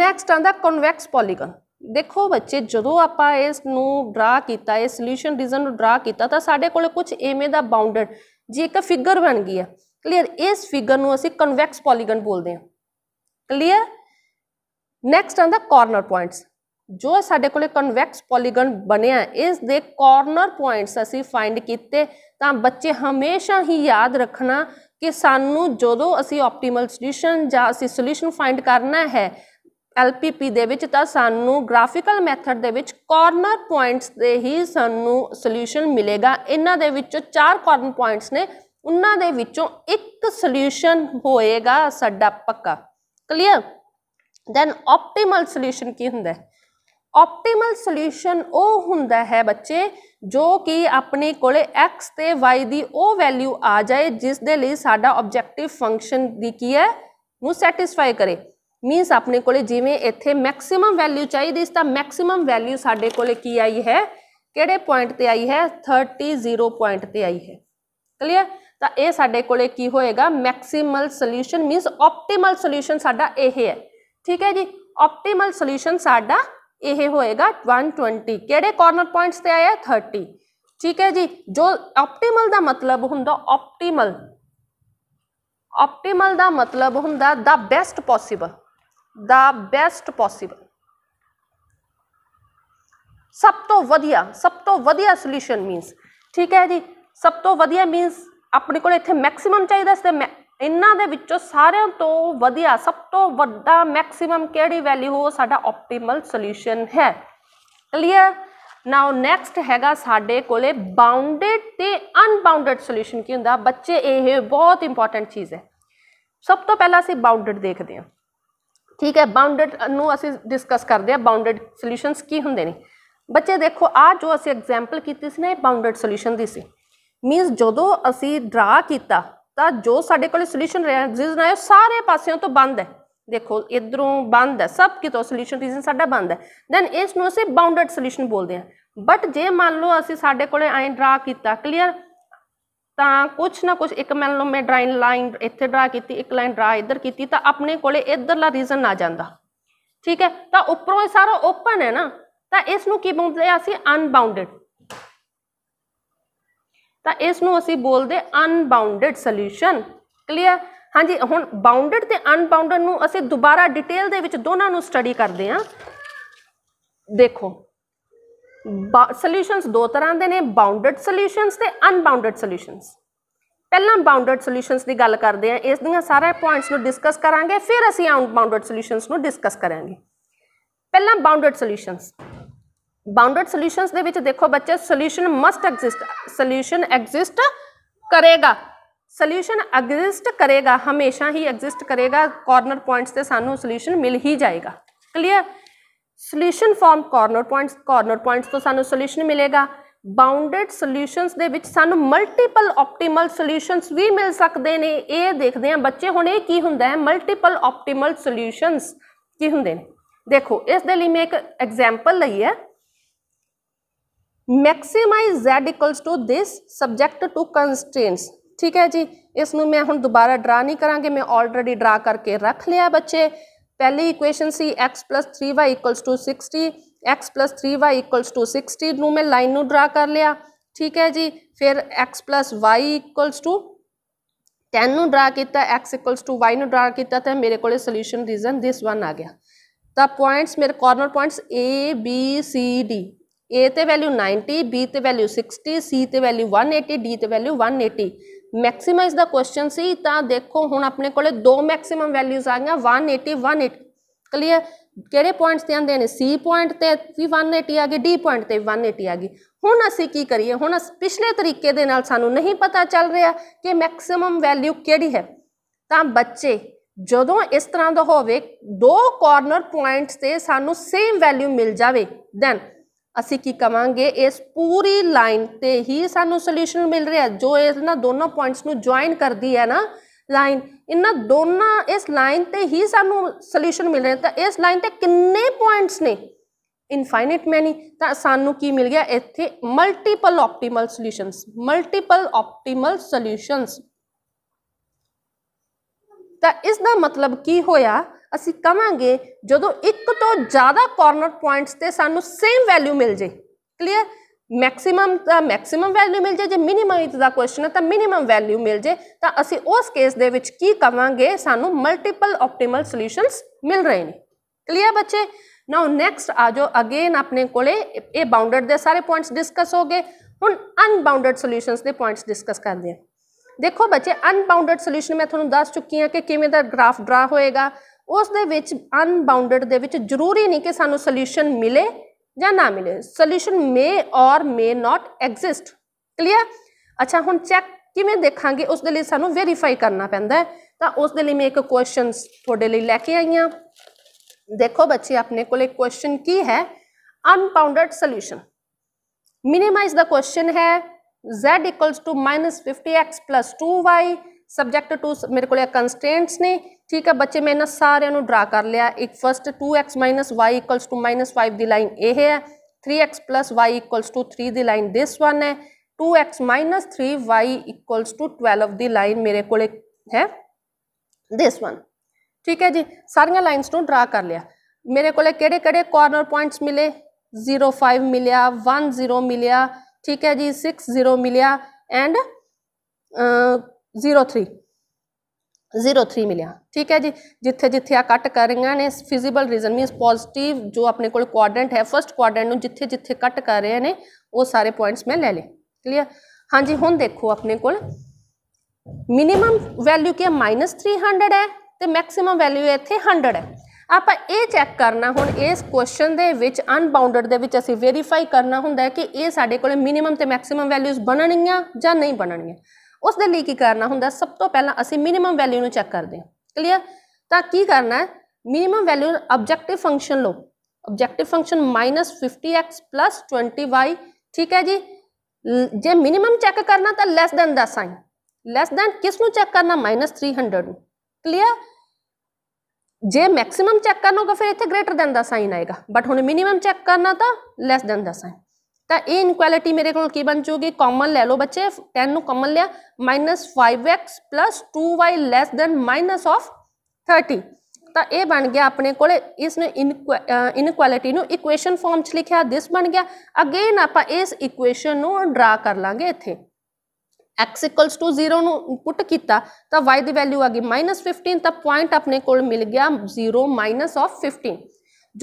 ਨੈਕਸਟ ਆਂਦਾ ਕਨਵੈਕਸ ਪੋਲੀਗਨ ਦੇਖੋ ਬੱਚੇ ਜਦੋਂ ਆਪਾਂ ਇਸ ਨੂੰ ਡਰਾ ਕੀਤਾ ਇਹ ਸੋਲੂਸ਼ਨ ਰੀਜ਼ਨ ਨੂੰ ਡਰਾ ਕੀਤਾ ਤਾਂ ਸਾਡੇ ਕੋਲ ਕੁਝ ਐਵੇਂ ਦਾ ਬਾਉਂਡਡ ਜੀ ਇੱਕ ਫਿਗਰ ਬਣ ਗਈ ਹੈ ਕਲੀਅਰ ਇਸ ਫਿਗਰ ਨੂੰ ਅਸੀਂ ਕਨਵੈਕਸ ਪੋਲੀਗਨ ਬੋਲਦੇ ਹਾਂ ਕਲੀਅਰ ਨੈਕਸਟ ਦਾ ਕਾਰਨਰ ਪੁਆਇੰਟਸ ਜੋ ਸਾਡੇ ਕੋਲੇ ਕਨਵੈਕਸ ਪੋਲੀਗਨ ਬਣਿਆ ਇਸ ਦੇ ਕਾਰਨਰ ਪੁਆਇੰਟਸ ਅਸੀਂ ਫਾਈਂਡ ਕੀਤੇ ਤਾਂ ਬੱਚੇ ਹਮੇਸ਼ਾ ਹੀ ਯਾਦ ਰੱਖਣਾ ਕਿ ਸਾਨੂੰ ਜਦੋਂ ਅਸੀਂ ਆਪਟੀਮਲ ਸੋਲੂਸ਼ਨ ਜਾਂ ਅਸੀਂ ਸੋਲੂਸ਼ਨ ਫਾਈਂਡ ਕਰਨਾ ਹੈ LPP ਦੇ ਵਿੱਚ ਤਾਂ ਸਾਨੂੰ ਗ੍ਰਾਫੀਕਲ ਮੈਥਡ ਦੇ ਵਿੱਚ ਕਾਰਨਰ ਪੁਆਇੰਟਸ ਦੇ ਹੀ ਸਾਨੂੰ ਸੋਲੂਸ਼ਨ ਮਿਲੇਗਾ ਇਹਨਾਂ ਦੇ ਵਿੱਚੋਂ ਚਾਰ ਕਾਰਨਰ ਪੁਆਇੰਟਸ ਨੇ ਉਹਨਾਂ ਦੇ ਵਿੱਚੋਂ ਇੱਕ ਸੋਲੂਸ਼ਨ ਹੋਏਗਾ ਸਾਡਾ ਪੱਕਾ ਕਲੀਅਰ ਦੈਨ ਆਪਟੀਮਲ ਸੋਲੂਸ਼ਨ ਕੀ ਹੁੰਦਾ ਹੈ ਆਪਟੀਮਲ ਸੋਲੂਸ਼ਨ ਉਹ ਹੁੰਦਾ ਹੈ ਬੱਚੇ ਜੋ ਕਿ ਆਪਣੇ ਕੋਲੇ x ਤੇ y ਦੀ ਉਹ ਵੈਲਿਊ ਆ ਜਾਏ ਜਿਸ ਦੇ ਲਈ ਸਾਡਾ ਆਬਜੈਕਟਿਵ ਫੰਕਸ਼ਨ ਦੀ ਕੀ ਹੈ ਨੂੰ ਸੈਟੀਸਫਾਈ ਕਰੇ ਮੀਨਸ ਆਪਣੇ ਕੋਲੇ ਜਿਵੇਂ ਇੱਥੇ ਮੈਕਸਿਮਮ ਵੈਲਿਊ ਚਾਹੀਦੀ ਇਸ ਦਾ ਮੈਕਸਿਮਮ ਵੈਲਿਊ ਸਾਡੇ ਕੋਲੇ ਕੀ ਆਈ ਹੈ ਕਿਹੜੇ ਪੁਆਇੰਟ ਤੇ ਆਈ ਹੈ 30 ਪੁਆਇੰਟ ਤੇ ਆਈ ਹੈ ਕਲੀਅਰ ਤਾਂ ਇਹ ਸਾਡੇ ਕੋਲੇ ਕੀ ਹੋਏਗਾ maximal solution means optimal solution ਸਾਡਾ ਇਹ ਹੈ ਠੀਕ ਹੈ ਜੀ ਆਪਟੀਮਲ ਸੋਲੂਸ਼ਨ ਸਾਡਾ ਇਹ ਹੋਏਗਾ 120 ਕਿਹੜੇ ਕਾਰਨਰ ਪੁਆਇੰਟਸ ਤੇ ਆਇਆ 30 ਠੀਕ ਹੈ ਜੀ ਜੋ ਆਪਟੀਮਲ ਦਾ ਮਤਲਬ ਹੁੰਦਾ ਆਪਟੀਮਲ ਆਪਟੀਮਲ ਦਾ ਮਤਲਬ ਹੁੰਦਾ ਦਾ best possible the best possible ਸਭ ਤੋਂ ਵਧੀਆ ਸਭ ਤੋਂ ਵਧੀਆ ਸੋਲੂਸ਼ਨ ਮੀਨਸ ਠੀਕ ਹੈ ਜੀ ਸਭ ਤੋਂ ਵਧੀਆ ਮੀਨਸ ਆਪਣੇ ਕੋਲ ਇੱਥੇ ਮੈਕਸਿਮਮ ਚਾਹੀਦਾ ਇਸ ਤੇ ਇਹਨਾਂ ਦੇ ਵਿੱਚੋਂ ਸਾਰਿਆਂ ਤੋਂ ਵਧੀਆ ਸਭ ਤੋਂ ਵੱਡਾ ਮੈਕਸਿਮਮ ਕਿਹੜੀ ਵੈਲਿਊ ਹੋ ਸਾਡਾ ਆਪਟੀਮਲ ਸੋਲੂਸ਼ਨ ਹੈ ਕਲੀਅਰ ਨਾਓ ਨੈਕਸਟ ਹੈਗਾ ਸਾਡੇ ਕੋਲੇ ਬਾਉਂਡਡ ਤੇ ਅਨਬਾਉਂਡਡ ਸੋਲੂਸ਼ਨ ਕੀ ਹੁੰਦਾ ਬੱਚੇ ਇਹ ਬਹੁਤ ਇੰਪੋਰਟੈਂਟ ਚੀਜ਼ ਹੈ ਸਭ ਤੋਂ ਪਹਿਲਾਂ ਅਸੀਂ ਬਾਉਂਡਡ ਦੇਖਦੇ ਹਾਂ ਠੀਕ ਹੈ ਬਾਉਂਡਡ ਨੂੰ ਅਸੀਂ ਡਿਸਕਸ ਕਰਦੇ ਆ ਬਾਉਂਡਡ ਸੋਲੂਸ਼ਨਸ ਕੀ ਹੁੰਦੇ ਨੇ ਬੱਚੇ ਦੇਖੋ ਆ ਜੋ ਅਸੀਂ ਐਗਜ਼ਾਮਪਲ ਕੀਤੀ ਸੀ ਨਾ ਇਹ ਬਾਉਂਡਡ ਸੋਲੂਸ਼ਨ ਦੀ ਸੀ ਮੀਨਸ ਜਦੋਂ ਅਸੀਂ ਡਰਾ ਕੀਤਾ ਤਾਂ ਜੋ ਸਾਡੇ ਕੋਲ ਸੋਲੂਸ਼ਨ ਰੀਜਨ ਆਇਆ ਸਾਰੇ ਪਾਸਿਆਂ ਤੋਂ ਬੰਦ ਹੈ ਦੇਖੋ ਇਧਰੋਂ ਬੰਦ ਹੈ ਸਭ ਕਿਤੋਂ ਸੋਲੂਸ਼ਨ ਰੀਜਨ ਸਾਡਾ ਬੰਦ ਹੈ ਦੈਨ ਇਸ ਨੂੰ ਅਸੀਂ ਬਾਉਂਡਡ ਸੋਲੂਸ਼ਨ ਬੋਲਦੇ ਹਾਂ ਬਟ ਜੇ ਮੰਨ ਲਓ ਅਸੀਂ ਸਾਡੇ ਕੋਲੇ ਐਂ ਡਰਾ ਕੀਤਾ ਕਲੀਅਰ ਤਾਂ ਕੁਝ ਨਾ ਕੁਝ ਇੱਕ ਮੰਨ ਲਓ ਮੈਂ ਡਰਾਇੰਗ ਲਾਈਨ ਇੱਥੇ ਡਰਾ ਕੀਤੀ ਇੱਕ ਲਾਈਨ ਡਰਾ ਇੱਧਰ ਕੀਤੀ ਤਾਂ ਆਪਣੇ ਕੋਲੇ ਇੱਧਰਲਾ ਰੀਜ਼ਨ ਆ ਜਾਂਦਾ ਠੀਕ ਹੈ ਤਾਂ ਉੱਪਰੋਂ ਇਹ ਸਾਰਾ ਓਪਨ ਹੈ ਨਾ ਤਾਂ ਇਸ ਨੂੰ ਕੀ ਬੋਲਦੇ ਆ ਅਸੀਂ ਅਨਬਾਉਂਡਡ ਤਾਂ ਇਸ ਨੂੰ ਅਸੀਂ ਬੋਲਦੇ ਅਨਬਾਉਂਡਡ ਸੋਲੂਸ਼ਨ ਕਲੀਅਰ ਹਾਂਜੀ ਹੁਣ ਬਾਉਂਡਡ ਤੇ ਅਨਬਾਉਂਡਡ ਨੂੰ ਅਸੀਂ ਦੁਬਾਰਾ ਡਿਟੇਲ ਦੇ ਵਿੱਚ ਦੋਨਾਂ ਨੂੰ ਸਟੱਡੀ ਕਰਦੇ ਆ ਦੇਖੋ ਸੋਲੂਸ਼ਨਸ ਦੋ ਤਰ੍ਹਾਂ ਦੇ ਨੇ ਬਾਉਂਡਡ ਸੋਲੂਸ਼ਨਸ ਤੇ ਅਨਬਾਉਂਡਡ ਸੋਲੂਸ਼ਨਸ ਪਹਿਲਾਂ ਬਾਉਂਡਡ ਸੋਲੂਸ਼ਨਸ ਦੀ ਗੱਲ ਕਰਦੇ ਆ ਇਸ ਦੀਆਂ ਸਾਰੇ ਪੁਆਇੰਟਸ ਨੂੰ ਡਿਸਕਸ ਕਰਾਂਗੇ ਫਿਰ ਅਸੀਂ ਅਨਬਾਉਂਡਡ ਸੋਲੂਸ਼ਨਸ ਨੂੰ ਡਿਸਕਸ ਕਰਾਂਗੇ ਪਹਿਲਾਂ ਬਾਉਂਡਡ ਸੋਲੂਸ਼ਨਸ ਬਾਉਂਡਡ ਸੋਲੂਸ਼ਨਸ ਦੇ ਵਿੱਚ ਦੇਖੋ ਬੱਚੇ solution must exist solution exist ਕਰੇਗਾ ਸੋਲੂਸ਼ਨ ਐਗਜ਼ਿਸਟ ਕਰੇਗਾ ਹਮੇਸ਼ਾ ਹੀ ਐਗਜ਼ਿਸਟ ਕਰੇਗਾ ਕਾਰਨਰ ਪੁਆਇੰਟਸ ਤੇ ਸਾਨੂੰ ਸੋਲੂਸ਼ਨ ਮਿਲ ਹੀ ਜਾਏਗਾ clear solution form corner points corner points ਤੋਂ ਸਾਨੂੰ ਸੋਲੂਸ਼ਨ ਮਿਲੇਗਾ ਬਾਉਂਡਡ ਸੋਲੂਸ਼ਨਸ ਦੇ ਵਿੱਚ ਸਾਨੂੰ ਮਲਟੀਪਲ ਆਪਟੀਮਲ ਸੋਲੂਸ਼ਨਸ ਵੀ ਮਿਲ ਸਕਦੇ ਨੇ ਇਹ ਦੇਖਦੇ ਆ ਬੱਚੇ ਹੁਣ ਇਹ ਕੀ ਹੁੰਦਾ ਹੈ ਮਲਟੀਪਲ ਆਪਟੀਮਲ ਸੋਲੂਸ਼ਨਸ ਕੀ ਹੁੰਦੇ ਨੇ ਦੇਖੋ ਇਸ ਦੇ ਲਈ ਮੈਂ ਇੱਕ ਐਗਜ਼ਾਮਪਲ ਲਈ ਹੈ maximize z equals to this subject to constraints ਠੀਕ ਹੈ ਜੀ ਇਸ ਨੂੰ ਮੈਂ ਹੁਣ ਦੁਬਾਰਾ ਡਰਾ ਨਹੀਂ ਕਰਾਂਗੇ ਮੈਂ ਆਲਰੇਡੀ ਡਰਾ ਕਰਕੇ ਰੱਖ ਲਿਆ ਬੱਚੇ ਪਹਿਲੀ ਇਕੁਏਸ਼ਨ ਸੀ x 3y 60 x 3y 60 ਨੂੰ ਮੈਂ ਲਾਈਨ ਨੂੰ ਡਰਾ ਕਰ ਲਿਆ ਠੀਕ ਹੈ ਜੀ ਫਿਰ x y 10 ਨੂੰ ਡਰਾ ਕੀਤਾ x y ਨੂੰ ਡਰਾ ਕੀਤਾ ਤਾਂ ਮੇਰੇ ਕੋਲੇ ਸੋਲੂਸ਼ਨ ਰੀਜ਼ਨ ਥਿਸ ਵਨ ਆ ਗਿਆ ਤਾਂ ਪੁਆਇੰਟਸ ਮੇਰੇ corner points a b c d a ਤੇ ਵੈਲਿਊ 90 b ਤੇ ਵੈਲਿਊ 60 c ਤੇ ਵੈਲਿਊ 180 d ਤੇ ਵੈਲਿਊ 180 ਮੈਕਸਿਮਾਈਜ਼ ਦਾ ਕੁਐਸਚਨ ਸੀ ਤਾਂ ਦੇਖੋ ਹੁਣ ਆਪਣੇ ਕੋਲੇ ਦੋ ਮੈਕਸਿਮਮ ਵੈਲਿਊਜ਼ ਆ ਗਈਆਂ 180 180 ਕਲੀਅਰ ਕਿਹੜੇ ਪੁਆਇੰਟਸ ਤੇ ਆਂਦੇ ਨੇ ਸੀ ਪੁਆਇੰਟ ਤੇ ਵੀ 180 ਆ ਗਈ ਡੀ ਪੁਆਇੰਟ ਤੇ 180 ਆ ਗਈ ਹੁਣ ਅਸੀਂ ਕੀ ਕਰੀਏ ਹੁਣ ਪਿਛਲੇ ਤਰੀਕੇ ਦੇ ਨਾਲ ਸਾਨੂੰ ਨਹੀਂ ਪਤਾ ਚੱਲ ਰਿਹਾ ਕਿ ਮੈਕਸਿਮਮ ਵੈਲਿਊ ਕਿਹੜੀ ਹੈ ਤਾਂ ਬੱਚੇ ਜਦੋਂ ਇਸ ਤਰ੍ਹਾਂ ਦਾ ਹੋਵੇ ਦੋ ਕਾਰਨਰ ਪੁਆਇੰਟਸ ਤੇ ਸਾਨੂੰ ਸੇਮ ਵੈਲਿਊ ਮਿਲ ਜਾਵੇ ਦੈਨ ਅਸੀਂ ਕੀ ਕਵਾਂਗੇ ਇਸ ਪੂਰੀ ਲਾਈਨ ਤੇ ਹੀ ਸਾਨੂੰ ਸੋਲੂਸ਼ਨ ਮਿਲ ਰਿਹਾ ਜੋ ਨਾਲ ਦੋਨੋਂ ਪੁਆਇੰਟਸ ਨੂੰ ਜੁਆਇਨ ਕਰਦੀ ਹੈ ਨਾ ਲਾਈਨ ਇਹਨਾਂ ਦੋਨਾਂ ਇਸ ਲਾਈਨ ਤੇ ਹੀ ਸਾਨੂੰ ਸੋਲੂਸ਼ਨ ਮਿਲ ਰਿਹਾ ਤਾਂ ਇਸ ਲਾਈਨ ਤੇ ਕਿੰਨੇ ਪੁਆਇੰਟਸ ਨੇ ਇਨਫਾਈਨਾਈਟ ਮੈਨੀ ਤਾਂ ਸਾਨੂੰ ਕੀ ਮਿਲ ਗਿਆ ਇੱਥੇ multiple optimal solutions multiple optimal solutions ਤਾਂ ਇਸ ਦਾ ਮਤਲਬ ਕੀ ਹੋਇਆ ਅਸੀਂ ਕਵਾਂਗੇ ਜਦੋਂ ਇੱਕ ਤੋਂ ਜ਼ਿਆਦਾ ਕਾਰਨਰ ਪੁਆਇੰਟਸ ਤੇ ਸਾਨੂੰ ਸੇਮ ਵੈਲਿਊ ਮਿਲ ਜੇ ਕਲੀਅਰ ਮੈਕਸਿਮਮ ਦਾ ਮੈਕਸਿਮਮ ਵੈਲਿਊ ਮਿਲ ਜੇ ਜੇ ਮਿਨੀਮਮ ਦਾ ਕੁਐਸਚਨ ਹੈ ਤਾਂ ਮਿਨੀਮਮ ਵੈਲਿਊ ਮਿਲ ਜੇ ਤਾਂ ਅਸੀਂ ਉਸ ਕੇਸ ਦੇ ਵਿੱਚ ਕੀ ਕਵਾਂਗੇ ਸਾਨੂੰ ਮਲਟੀਪਲ ਆਪਟੀਮਲ ਸੋਲੂਸ਼ਨਸ ਮਿਲ ਰਹੇ ਨੇ ਕਲੀਅਰ ਬੱਚੇ ਨਾਓ ਨੈਕਸਟ ਆ ਜਾਓ ਅਗੇਨ ਆਪਣੇ ਕੋਲੇ ਇਹ ਬਾਉਂਡਡ ਦੇ ਸਾਰੇ ਪੁਆਇੰਟਸ ਡਿਸਕਸ ਹੋ ਗਏ ਹੁਣ ਅਨਬਾਉਂਡਡ ਸੋਲੂਸ਼ਨਸ ਦੇ ਪੁਆਇੰਟਸ ਡਿਸਕਸ ਕਰਦੇ ਹਾਂ ਦੇਖੋ ਬੱਚੇ ਅਨਬਾਉਂਡਡ ਸੋਲੂਸ਼ਨ ਮੈਂ ਤੁਹਾਨੂੰ ਦੱਸ ਚੁੱਕੀ ਹਾਂ ਕਿ ਕਿਵੇਂ ਦਾ ਗ੍ਰਾਫ ਡਰਾ ਹੋਏਗਾ ਉਸ ਦੇ ਵਿੱਚ ਅਨਬਾਉਂਡਡ ਦੇ ਵਿੱਚ ਜ਼ਰੂਰੀ ਨਹੀਂ ਕਿ ਸਾਨੂੰ ਸੋਲੂਸ਼ਨ ਮਿਲੇ ਜਾਂ ਨਾ ਮਿਲੇ ਸੋਲੂਸ਼ਨ ਮੇ ਔਰ ਮੇ ਨਾਟ ਐਗਜ਼ਿਸਟ ਕਲੀਅਰ ਅੱਛਾ ਹੁਣ ਚੈੱਕ ਕਿਵੇਂ ਦੇਖਾਂਗੇ ਉਸ ਦੇ ਲਈ ਸਾਨੂੰ ਵੈਰੀਫਾਈ ਕਰਨਾ ਪੈਂਦਾ ਤਾਂ ਉਸ ਦੇ ਲਈ ਮੈਂ ਇੱਕ ਕੁਐਸਚਨਸ ਤੁਹਾਡੇ ਲਈ ਲੈ ਕੇ ਆਈ ਆ ਦੇਖੋ ਬੱਚੇ ਆਪਣੇ ਕੋਲੇ ਕੁਐਸਚਨ ਕੀ ਹੈ ਅਨਬਾਉਂਡਡ ਸੋਲੂਸ਼ਨ ਮਿਨੀਮਾਈਜ਼ ਦਾ ਕੁਐਸਚਨ ਹੈ z equals to minus 50x plus 2y subject to ਮੇਰੇ ਕੋਲੇ ਕੰਸਟ੍ਰੇਂਟਸ ਨੇ ਠੀਕ ਹੈ ਬੱਚੇ ਮੈਂ ਇਹਨਾਂ ਸਾਰਿਆਂ ਨੂੰ ਡਰਾ ਕਰ ਲਿਆ ਇੱਕ ਫਰਸਟ 2x y -5 ਦੀ ਲਾਈਨ ਇਹ ਹੈ 3x y 3 ਦੀ ਲਾਈਨ ਦਿਸ ਵਨ ਹੈ 2x 3y 12 ਦੀ ਲਾਈਨ ਮੇਰੇ ਕੋਲੇ ਹੈ ਦਿਸ ਵਨ ਠੀਕ ਹੈ ਜੀ ਸਾਰੀਆਂ ਲਾਈਨਸ ਨੂੰ ਡਰਾ ਕਰ ਲਿਆ ਮੇਰੇ ਕੋਲੇ ਕਿਹੜੇ ਕਿਹੜੇ ਕਾਰਨਰ ਪੁਆਇੰਟਸ ਮਿਲੇ 05 ਮਿਲਿਆ 10 ਮਿਲਿਆ ਠੀਕ ਹੈ ਜੀ 60 ਮਿਲਿਆ ਐਂਡ 03 03 ਮਿਲਿਆ ਠੀਕ ਹੈ ਜੀ ਜਿੱਥੇ ਜਿੱਥੇ ਆ ਕੱਟ ਕਰ ਰਹੀਆਂ ਨੇ ਫਿਜ਼ੀਬਲ ਰੀਜ਼ਨ ਮੀਨਸ ਪੋਜ਼ਿਟਿਵ ਜੋ ਆਪਣੇ ਕੋਲ ਕੁਆਡਰੈਂਟ ਹੈ ਫਰਸਟ ਕੁਆਡਰੈਂਟ ਨੂੰ ਜਿੱਥੇ ਜਿੱਥੇ ਕੱਟ ਕਰ ਰਹੇ ਨੇ ਉਹ ਸਾਰੇ ਪੁਆਇੰਟਸ ਮੈਂ ਲੈ ਲੇ ਕਲੀਅਰ ਹਾਂਜੀ ਹੁਣ ਦੇਖੋ ਆਪਣੇ ਕੋਲ ਮਿਨੀਮਮ ਵੈਲਿਊ ਕੀ ਹੈ -300 ਹੈ ਤੇ ਮੈਕਸਿਮਮ ਵੈਲਿਊ ਇੱਥੇ 100 ਹੈ ਆਪਾਂ ਇਹ ਚੈੱਕ ਕਰਨਾ ਹੁਣ ਇਸ ਕੁਐਸਚਨ ਦੇ ਵਿੱਚ ਅਨਬਾਉਂਡਡ ਦੇ ਵਿੱਚ ਅਸੀਂ ਵੈਰੀਫਾਈ ਕਰਨਾ ਹੁੰਦਾ ਹੈ ਕਿ ਇਹ ਸਾਡੇ ਕੋਲ ਮਿਨੀਮਮ ਤੇ ਮੈਕਸਿਮਮ ਵੈਲਿਊਜ਼ ਬਣਨਗੀਆਂ ਜਾਂ ਨਹੀਂ ਬਣਨਗੀਆਂ ਉਸ ਦੇ ਲਈ ਕੀ ਕਰਨਾ ਹੁੰਦਾ ਸਭ ਤੋਂ ਪਹਿਲਾਂ ਅਸੀਂ ਮਿਨੀਮਮ ਵੈਲਿਊ ਨੂੰ ਚੈੱਕ ਕਰਦੇ ਹਾਂ ਕਲੀਅਰ ਤਾਂ ਕੀ ਕਰਨਾ ਹੈ ਮਿਨੀਮਮ ਵੈਲਿਊ ਆਬਜੈਕਟਿਵ ਫੰਕਸ਼ਨ ਲੋ ਆਬਜੈਕਟਿਵ ਫੰਕਸ਼ਨ -50x 20y ਠੀਕ ਹੈ ਜੀ ਜੇ ਮਿਨੀਮਮ ਚੈੱਕ ਕਰਨਾ ਤਾਂ ਲੈਸ ਦੈਨ ਦਾ ਸਾਈਨ ਲੈਸ ਦੈਨ ਕਿਸ ਨੂੰ ਚੈੱਕ ਕਰਨਾ -300 ਨੂੰ ਕਲੀਅਰ ਜੇ ਮੈਕਸਿਮਮ ਚੈੱਕ ਕਰਨਾ ਹੋਗਾ ਫਿਰ ਇੱਥੇ ਗ੍ਰੇਟਰ ਦੈਨ ਦਾ ਸਾਈਨ ਆਏਗਾ ਬਟ ਹੁਣ ਮਿਨੀਮਮ ਚੈੱਕ ਕਰਨਾ ਤਾਂ ਲੈਸ ਦੈਨ ਦਾ ਸਾਈਨ ਤਾਂ ਇਹ ਇਨਕੁਐਲਿਟੀ ਮੇਰੇ ਕੋਲ ਕੀ ਬਣ ਜੂਗੀ ਕਾਮਨ ਲੈ ਲਓ ਬੱਚੇ 10 ਨੂੰ ਕਾਮਨ ਲਿਆ -5x 2y ਲੈਸ ਦੈਨ 30 ਤਾਂ ਇਹ ਬਣ ਗਿਆ ਆਪਣੇ ਕੋਲ ਇਸ ਨੂੰ ਇਨਕੁਐਲਿਟੀ ਨੂੰ ਇਕੁਏਸ਼ਨ ਫਾਰਮ 'ਚ ਲਿਖਿਆ ਦਿਸ ਬਣ ਗਿਆ ਅਗੇਨ ਆਪਾਂ ਇਸ ਇਕੁਏਸ਼ਨ ਨੂੰ ਡਰਾ ਕਰ ਲਾਂਗੇ ਇੱਥੇ x 0 ਨੂੰ ਪੁੱਟ ਕੀਤਾ ਤਾਂ y ਦੀ ਵੈਲਿਊ ਆ ਗਈ -15 ਤਾਂ ਪੁਆਇੰਟ ਆਪਣੇ ਕੋਲ ਮਿਲ ਗਿਆ 0 15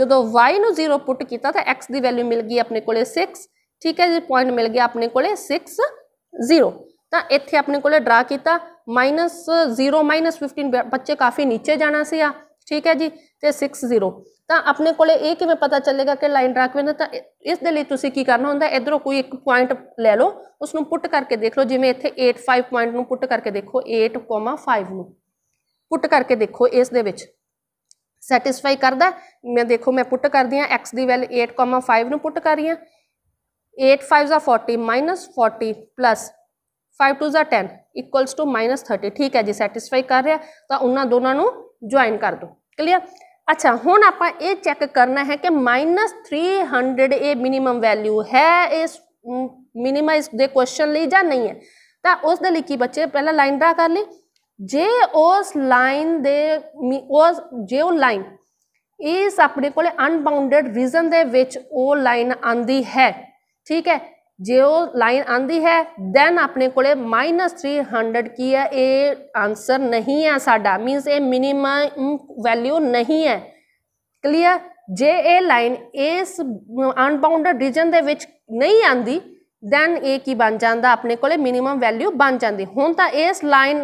ਜਦੋਂ y ਨੂੰ 0 ਪੁੱਟ ਕੀਤਾ ਤਾਂ x ਦੀ ਵੈਲਿਊ ਮਿਲ ਗਈ ਆਪਣੇ ਕੋਲੇ 6 ਠੀਕ ਹੈ ਜੀ ਪੁਆਇੰਟ ਮਿਲ ਗਿਆ ਆਪਣੇ ਕੋਲੇ 6 0 ਤਾਂ ਇੱਥੇ ਆਪਣੇ ਕੋਲੇ ਡਰਾ ਕੀਤਾ -0 -15 ਬੱਚੇ ਕਾਫੀ ਨੀਚੇ ਜਾਣਾ ਸੀ ਆ ਠੀਕ ਹੈ ਜੀ ਤੇ 6 0 ਤਾਂ ਆਪਣੇ ਕੋਲੇ ਇਹ ਕਿਵੇਂ ਪਤਾ ਚੱਲੇਗਾ ਕਿ ਲਾਈਨ ਡਰਾ ਕਿਵੇਂ ਤਾਂ ਇਸ ਦੇ ਲਈ ਤੁਸੀਂ ਕੀ ਕਰਨਾ ਹੁੰਦਾ ਇਧਰੋਂ ਕੋਈ ਇੱਕ ਪੁਆਇੰਟ ਲੈ ਲਓ ਉਸ ਨੂੰ ਪੁੱਟ ਕਰਕੇ ਦੇਖ ਲਓ ਜਿਵੇਂ ਇੱਥੇ 85 ਪੁਆਇੰਟ ਨੂੰ ਪੁੱਟ ਕਰਕੇ ਦੇਖੋ 8,5 ਨੂੰ ਪੁੱਟ ਕਰਕੇ ਦੇਖੋ ਇਸ ਦੇ ਵਿੱਚ ਸੈਟੀਸਫਾਈ ਕਰਦਾ ਮੈਂ ਦੇਖੋ ਮੈਂ ਪੁੱਟ ਕਰਦੀ ਆ x ਦੀ ਵੈਲ 8,5 ਨੂੰ ਪੁੱਟ ਕਰ ਰਹੀ ਆ 8 fives are 40 minus 40 plus 5 twos are 10 equals to minus 30 ਠੀਕ ਹੈ ਜੀ ਸੈਟੀਸਫਾਈ ਕਰ ਰਿਹਾ ਤਾਂ ਉਹਨਾਂ ਦੋਨਾਂ ਨੂੰ ਜੁਆਇਨ ਕਰ ਦਿਓ ਕਲੀਅਰ ਅੱਛਾ ਹੁਣ ਆਪਾਂ ਇਹ ਚੈੱਕ ਕਰਨਾ ਹੈ ਕਿ -300 ਇਹ ਮਿਨੀਮਮ ਵੈਲਿਊ ਹੈ ਇਸ ਮਿਨੀਮਾਈਜ਼ ਦੇ ਕੁਐਸਚਨ ਲਈ ਜਾਂ ਨਹੀਂ ਹੈ ਤਾਂ ਉਸ ਦੇ ਲਈ ਕੀ ਬੱਚੇ ਪਹਿਲਾਂ ਲਾਈਨ ਡਰਾ ਕਰ ਲਈ ਜੇ ਉਸ ਲਾਈਨ ਦੇ ਉਸ ਜੇ ਉਹ ਲਾਈਨ ਇਸ ਆਪਣੇ ਕੋਲੇ ਅਨਬਾਉਂਡਡ ਰੀਜ਼ਨ ਦੇ ਵਿੱਚ ਉਹ ਲਾਈਨ ਆਂਦੀ ਹੈ ਠੀਕ ਹੈ ਜੇ ਉਹ ਲਾਈਨ ਆਂਦੀ ਹੈ ਦੈਨ ਆਪਣੇ ਕੋਲੇ -300 ਕੀ ਹੈ ਇਹ ਆਨਸਰ ਨਹੀਂ ਹੈ ਸਾਡਾ ਮੀਨਸ ਇਹ ਮਿਨੀਮਮ ਵੈਲਿਊ ਨਹੀਂ ਹੈ ਕਲੀਅਰ ਜੇ ਇਹ ਲਾਈਨ ਇਸ ਅਨਬਾਉਂਡਡ ਰੀਜਨ ਦੇ ਵਿੱਚ ਨਹੀਂ ਆਂਦੀ ਦੈਨ ਇਹ ਕੀ ਬਣ ਜਾਂਦਾ ਆਪਣੇ ਕੋਲੇ ਮਿਨੀਮਮ ਵੈਲਿਊ ਬਣ ਜਾਂਦੀ ਹੁਣ ਤਾਂ ਇਸ ਲਾਈਨ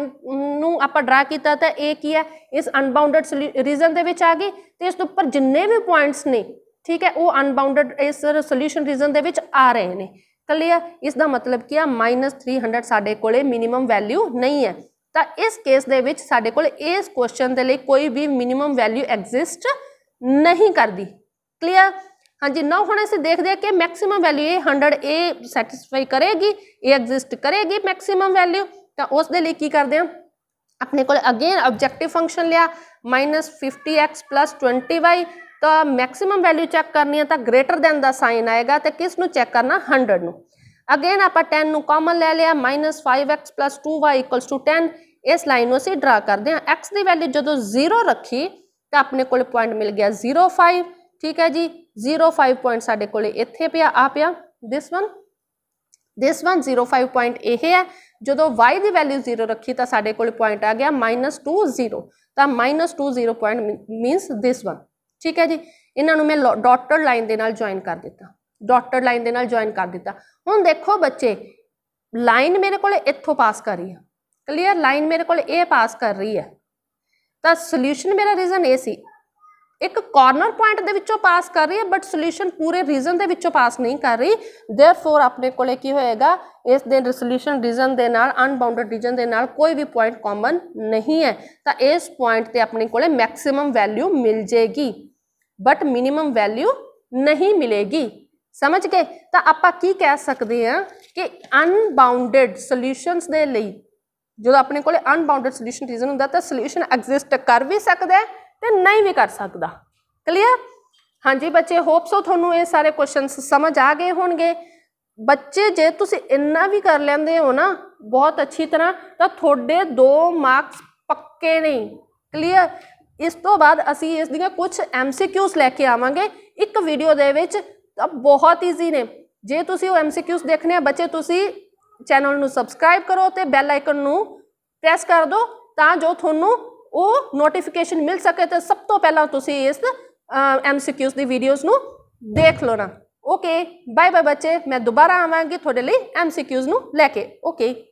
ਨੂੰ ਆਪਾਂ ਡਰਾ ਕੀਤਾ ਤਾਂ ਇਹ ਕੀ ਹੈ ਇਸ ਅਨਬਾਉਂਡਡ ਰੀਜਨ ਦੇ ਵਿੱਚ ਆ ਗਈ ਤੇ ਇਸ ਤੋਂ ਉੱਪਰ ਜਿੰਨੇ ਵੀ ਪੁਆਇੰਟਸ ਨੇ ਠੀਕ ਹੈ ਉਹ ਅਨਬਾਉਂਡਡ ਇਸ ਸੋਲੂਸ਼ਨ ਰੀਜਨ ਦੇ ਵਿੱਚ ਆ ਰਹੇ ਨੇ ਕਲੀਅਰ ਇਸ ਦਾ ਮਤਲਬ ਕੀ ਆ -300 ਸਾਡੇ ਕੋਲੇ ਮਿਨੀਮਮ ਵੈਲਿਊ ਨਹੀਂ ਹੈ ਤਾਂ ਇਸ ਕੇਸ ਦੇ ਵਿੱਚ ਸਾਡੇ ਕੋਲ ਇਸ ਕੁਐਸਚਨ ਦੇ ਲਈ ਕੋਈ ਵੀ ਮਿਨੀਮਮ ਵੈਲਿਊ ਐਗਜ਼ਿਸਟ ਨਹੀਂ ਕਰਦੀ ਕਲੀਅਰ ਹਾਂਜੀ ਨਾ ਹੁਣ ਅਸੀਂ ਦੇਖਦੇ ਹਾਂ ਕਿ ਮੈਕਸਿਮਮ ਵੈਲਿਊ ਇਹ 100 ਇਹ ਸੈਟੀਸਫਾਈ ਕਰੇਗੀ ਇਹ ਐਗਜ਼ਿਸਟ ਕਰੇਗੀ ਮੈਕਸਿਮਮ ਵੈਲਿਊ ਤਾਂ ਉਸ ਦੇ ਲਈ ਕੀ ਕਰਦੇ ਹਾਂ ਆਪਣੇ ਕੋਲ ਅਗੇਨ ਆਬਜੈਕਟਿਵ ਫੰਕਸ਼ਨ ਲਿਆ -50x 20y ਤਾਂ ਮੈਕਸਿਮਮ ਵੈਲਿਊ ਚੈੱਕ ਕਰਨੀ ਹੈ ਤਾਂ ਗ੍ਰੇਟਰ ਦੈਨ ਦਾ ਸਾਈਨ ਆਏਗਾ ਤੇ ਕਿਸ ਨੂੰ ਚੈੱਕ ਕਰਨਾ 100 ਨੂੰ ਅਗੇਨ ਆਪਾਂ 10 ਨੂੰ ਕਾਮਨ ਲੈ ਲਿਆ -5x 2y 10 ਇਸ ਲਾਈਨ ਨੂੰ ਅਸੀਂ ਡਰਾ ਕਰਦੇ ਹਾਂ x ਦੀ ਵੈਲਿਊ ਜਦੋਂ 0 ਰੱਖੀ ਤਾਂ ਆਪਣੇ ਕੋਲ ਪੁਆਇੰਟ ਮਿਲ ਗਿਆ 05 ਠੀਕ ਹੈ ਜੀ 05 ਪੁਆਇੰਟ ਸਾਡੇ ਕੋਲੇ ਇੱਥੇ ਪਿਆ ਆ ਪਿਆ this one this one 05 point ਇਹ ਹੈ ਜਦੋਂ y ਦੀ ਵੈਲਿਊ 0 ਰੱਖੀ ਤਾਂ ਸਾਡੇ ਕੋਲ ਪੁਆਇੰਟ ਆ ਗਿਆ -20 ਤਾਂ -20 ਪੁਆਇੰਟ ਮੀਨਸ ਥਿਸ ਵਨ ਠੀਕ ਹੈ ਜੀ ਇਹਨਾਂ ਨੂੰ ਮੈਂ ਡਾਟਡ ਲਾਈਨ ਦੇ ਨਾਲ ਜੁਆਇਨ ਕਰ ਦਿੱਤਾ ਡਾਟਡ ਲਾਈਨ ਦੇ ਨਾਲ ਜੁਆਇਨ ਕਰ ਦਿੱਤਾ ਹੁਣ ਦੇਖੋ ਬੱਚੇ ਲਾਈਨ ਮੇਰੇ ਕੋਲ ਇੱਥੋਂ ਪਾਸ ਕਰ ਰਹੀ ਹੈ ਕਲੀਅਰ ਲਾਈਨ ਮੇਰੇ ਕੋਲ ਇਹ ਪਾਸ ਕਰ ਰਹੀ ਹੈ ਤਾਂ ਸੋਲੂਸ਼ਨ ਮੇਰਾ ਰੀਜ਼ਨ ਇਹ ਸੀ ਇੱਕ ਕਾਰਨਰ ਪੁਆਇੰਟ ਦੇ ਵਿੱਚੋਂ ਪਾਸ ਕਰ ਰਹੀ ਹੈ ਬਟ ਸੋਲੂਸ਼ਨ ਪੂਰੇ ਰੀਜ਼ਨ ਦੇ ਵਿੱਚੋਂ ਪਾਸ ਨਹੀਂ ਕਰ ਰਹੀ ਥੇਰਫੋਰ ਆਪਣੇ ਕੋਲੇ ਕੀ ਹੋਏਗਾ ਇਸ ਦੇ ਰੈਸੋਲੂਸ਼ਨ ਰੀਜ਼ਨ ਦੇ ਨਾਲ ਅਨਬਾਉਂਡਡ ਰੀਜ਼ਨ ਦੇ ਨਾਲ ਕੋਈ ਵੀ ਪੁਆਇੰਟ ਕਾਮਨ ਨਹੀਂ ਹੈ ਤਾਂ ਇਸ ਪੁਆਇੰਟ ਤੇ ਆਪਣੇ ਕੋਲੇ ਮੈਕਸਿਮਮ ਵੈਲਿਊ ਮਿਲ ਜੇਗੀ ਬਟ ਮਿਨੀਮਮ ਵੈਲਿਊ ਨਹੀਂ ਮਿਲੇਗੀ ਸਮਝ ਕੇ ਤਾਂ ਆਪਾਂ ਕੀ ਕਹਿ ਸਕਦੇ ਆ ਕਿ ਅਨਬਾਉਂਡਡ ਸੋਲੂਸ਼ਨਸ ਦੇ ਲਈ ਜਦੋਂ ਆਪਣੇ ਕੋਲੇ ਅਨਬਾਉਂਡਡ ਸੋਲੂਸ਼ਨ ਰੀਜ਼ਨ ਹੁੰਦਾ ਤਾਂ ਸੋਲੂਸ਼ਨ ਐਗਜ਼ਿਸਟ ਕਰ ਵੀ ਸਕਦਾ ਤੇ ਨਹੀਂ ਵੀ ਕਰ ਸਕਦਾ ਕਲੀਅਰ ਹਾਂਜੀ ਬੱਚੇ ਹੋਪ ਸੋ ਤੁਹਾਨੂੰ ਇਹ ਸਾਰੇ ਕੁਐਸਚਨਸ ਸਮਝ ਆ ਗਏ ਹੋਣਗੇ ਬੱਚੇ ਜੇ ਤੁਸੀਂ ਇੰਨਾ ਵੀ ਕਰ ਲੈਂਦੇ ਹੋ ਨਾ ਬਹੁਤ ਅੱਛੀ ਤਰ੍ਹਾਂ ਤਾਂ ਤੁਹਾਡੇ 2 ਮਾਰਕਸ ਪੱਕੇ ਨਹੀਂ ਕਲੀਅਰ ਇਸ ਤੋਂ ਬਾਅਦ ਅਸੀਂ ਇਸ ਦੀਆਂ ਕੁਝ ਐਮਸੀਕਿਊਸ ਲੈ ਕੇ ਆਵਾਂਗੇ ਇੱਕ ਵੀਡੀਓ ਦੇ ਵਿੱਚ ਤਾਂ ਬਹੁਤ ਈਜ਼ੀ ਨੇ ਜੇ ਤੁਸੀਂ ਉਹ ਐਮਸੀਕਿਊਸ ਦੇਖਣੇ ਆ ਬੱਚੇ ਤੁਸੀਂ ਚੈਨਲ ਨੂੰ ਸਬਸਕ੍ਰਾਈਬ ਕਰੋ ਤੇ ਬੈਲ ਆਈਕਨ ਨੂੰ ਪ੍ਰੈਸ ਕਰ ਦਿਓ ਤਾਂ ਜੋ ਤੁਹਾਨੂੰ ਉਹ ਨੋਟੀਫਿਕੇਸ਼ਨ ਮਿਲ ਸਕੇ ਤੇ ਸਭ ਤੋਂ ਪਹਿਲਾਂ ਤੁਸੀਂ ਇਸ ਐਮਸੀਕਿਊਸ ਦੀ ਵੀਡੀਓਜ਼ ਨੂੰ ਦੇਖ ਲਓ ਨਾ ਓਕੇ ਬਾਏ ਬਾਏ ਬੱਚੇ ਮੈਂ ਦੁਬਾਰਾ ਆਵਾਂਗੀ ਤੁਹਾਡੇ ਲਈ ਐਮਸੀਕਿਊਸ ਨੂੰ ਲੈ ਕੇ ਓਕੇ